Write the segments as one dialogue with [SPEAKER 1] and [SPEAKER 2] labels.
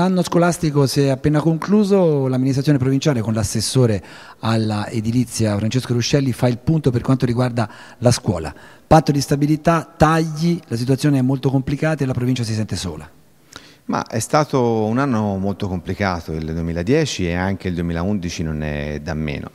[SPEAKER 1] anno scolastico si è appena concluso, l'amministrazione provinciale con l'assessore alla edilizia Francesco Ruscelli fa il punto per quanto riguarda la scuola. Patto di stabilità, tagli, la situazione è molto complicata e la provincia si sente sola.
[SPEAKER 2] Ma è stato un anno molto complicato il 2010 e anche il 2011 non è da meno.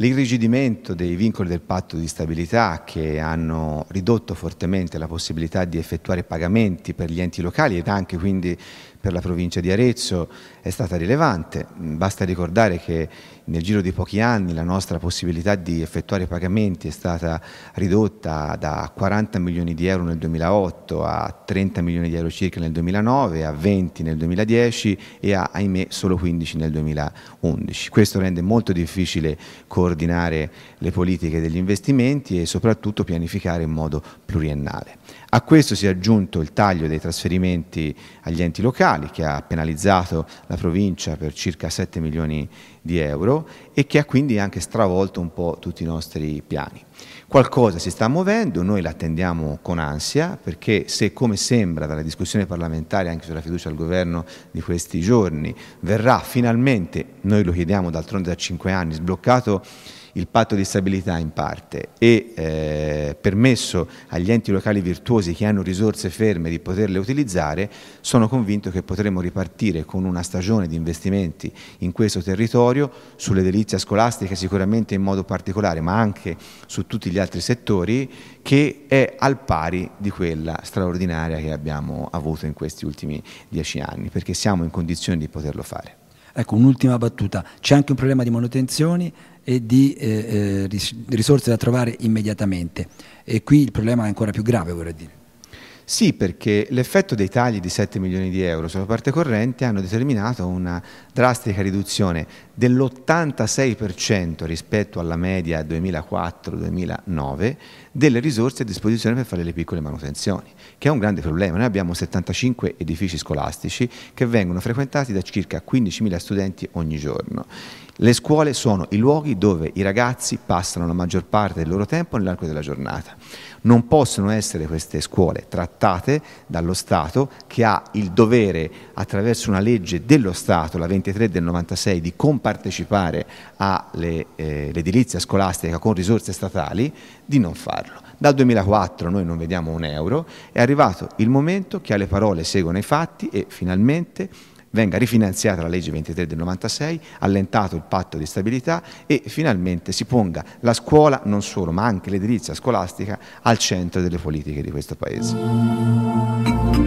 [SPEAKER 2] L'irrigidimento dei vincoli del patto di stabilità che hanno ridotto fortemente la possibilità di effettuare pagamenti per gli enti locali ed anche quindi per la provincia di Arezzo è stata rilevante. Basta ricordare che nel giro di pochi anni la nostra possibilità di effettuare pagamenti è stata ridotta da 40 milioni di euro nel 2008 a 30 milioni di euro circa nel 2009, a 20 nel 2010 e a, ahimè, solo 15 nel 2011. Questo rende molto difficile correre coordinare le politiche degli investimenti e soprattutto pianificare in modo pluriennale. A questo si è aggiunto il taglio dei trasferimenti agli enti locali che ha penalizzato la provincia per circa 7 milioni di euro e che ha quindi anche stravolto un po' tutti i nostri piani. Qualcosa si sta muovendo, noi l'attendiamo con ansia perché se come sembra dalla discussione parlamentare anche sulla fiducia al governo di questi giorni verrà finalmente, noi lo chiediamo d'altronde da 5 anni, sbloccato il patto di stabilità in parte e eh, permesso agli enti locali virtuosi che hanno risorse ferme di poterle utilizzare, sono convinto che potremo ripartire con una stagione di investimenti in questo territorio, sull'edilizia scolastica sicuramente in modo particolare, ma anche su tutti gli altri settori, che è al pari di quella straordinaria che abbiamo avuto in questi ultimi dieci anni, perché siamo in condizioni di poterlo fare.
[SPEAKER 1] Ecco, un'ultima battuta. C'è anche un problema di manutenzioni e di eh, eh risorse da trovare immediatamente. E qui il problema è ancora più grave, vorrei dire.
[SPEAKER 2] Sì, perché l'effetto dei tagli di 7 milioni di euro sulla parte corrente hanno determinato una drastica riduzione dell'86% rispetto alla media 2004-2009 delle risorse a disposizione per fare le piccole manutenzioni, che è un grande problema. Noi abbiamo 75 edifici scolastici che vengono frequentati da circa 15.000 studenti ogni giorno. Le scuole sono i luoghi dove i ragazzi passano la maggior parte del loro tempo nell'arco della giornata. Non possono essere queste scuole trattate appaltate dallo Stato, che ha il dovere, attraverso una legge dello Stato, la 23 del 96, di compartecipare all'edilizia eh, scolastica con risorse statali, di non farlo. Dal 2004 noi non vediamo un euro, è arrivato il momento che alle parole seguono i fatti e finalmente venga rifinanziata la legge 23 del 96, allentato il patto di stabilità e finalmente si ponga la scuola, non solo, ma anche l'edilizia scolastica al centro delle politiche di questo
[SPEAKER 1] Paese.